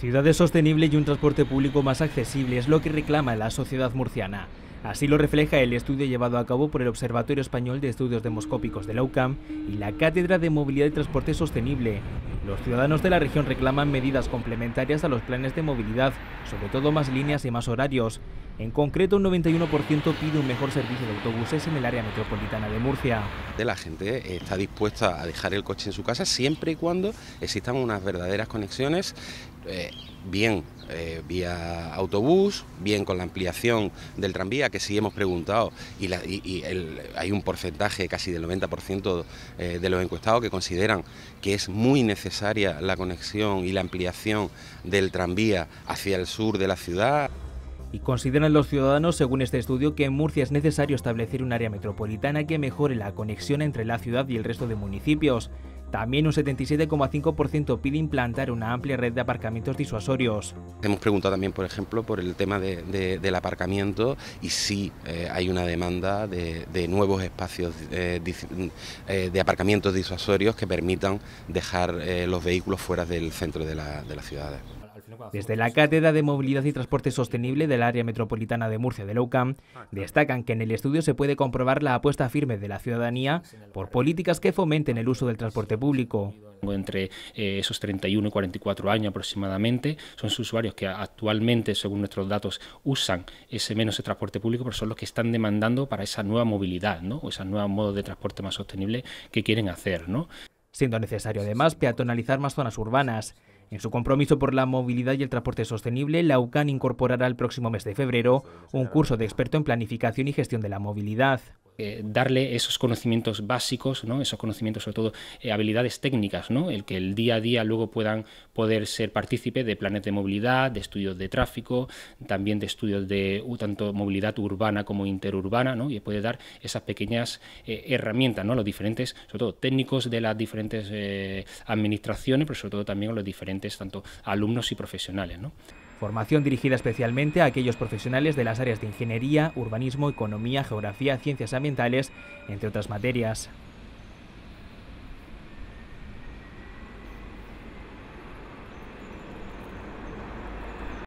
Ciudades sostenibles y un transporte público más accesible es lo que reclama la sociedad murciana. Así lo refleja el estudio llevado a cabo por el Observatorio Español de Estudios Demoscópicos de la UCAM y la Cátedra de Movilidad y Transporte Sostenible. Los ciudadanos de la región reclaman medidas complementarias a los planes de movilidad, sobre todo más líneas y más horarios. En concreto, un 91% pide un mejor servicio de autobuses en el área metropolitana de Murcia la gente está dispuesta a dejar el coche en su casa siempre y cuando existan unas verdaderas conexiones. Eh, bien eh, vía autobús, bien con la ampliación del tranvía, que sí hemos preguntado, y, hay un porcentaje casi del 90% eh, de los encuestados que consideran que es muy necesaria la conexión y la ampliación del tranvía hacia el sur de la ciudad. Y consideran los ciudadanos, según este estudio, que en Murcia es necesario establecer un área metropolitana que mejore la conexión entre la ciudad y el resto de municipios. También un 77,5% pide implantar una amplia red de aparcamientos disuasorios. Hemos preguntado también, por ejemplo, por el tema del aparcamiento y si eh, hay una demanda de, nuevos espacios eh, eh, de aparcamientos disuasorios que permitan dejar los vehículos fuera del centro de, la, de las ciudades. Desde la Cátedra de Movilidad y Transporte Sostenible del Área Metropolitana de Murcia de Loucam ah, destacan que en el estudio se puede comprobar la apuesta firme de la ciudadanía por políticas que fomenten el uso del transporte público entre eh, esos 31 y 44 años aproximadamente. Son sus usuarios que actualmente, según nuestros datos, usan ese menos el transporte público, pero son los que están demandando para esa nueva movilidad, ¿no? o esos nuevos de transporte más sostenible que quieren hacer. ¿no? Siendo necesario además peatonalizar más zonas urbanas. En su compromiso por la movilidad y el transporte sostenible, la UCAN incorporará el próximo mes de febrero un curso de experto en planificación y gestión de la movilidad. Eh, darle esos conocimientos básicos, ¿no? esos conocimientos sobre todo eh, habilidades técnicas, ¿no? el que el día a día luego puedan poder ser partícipe de planes de movilidad, de estudios de tráfico, también de estudios de tanto movilidad urbana como interurbana, ¿no? y puede dar esas pequeñas eh, herramientas ¿no? a los diferentes, sobre todo técnicos de las diferentes administraciones, pero sobre todo también a los diferentes tanto alumnos y profesionales. Formación dirigida especialmente a aquellos profesionales de las áreas de ingeniería, urbanismo, economía, geografía, ciencias ambientales, entre otras materias.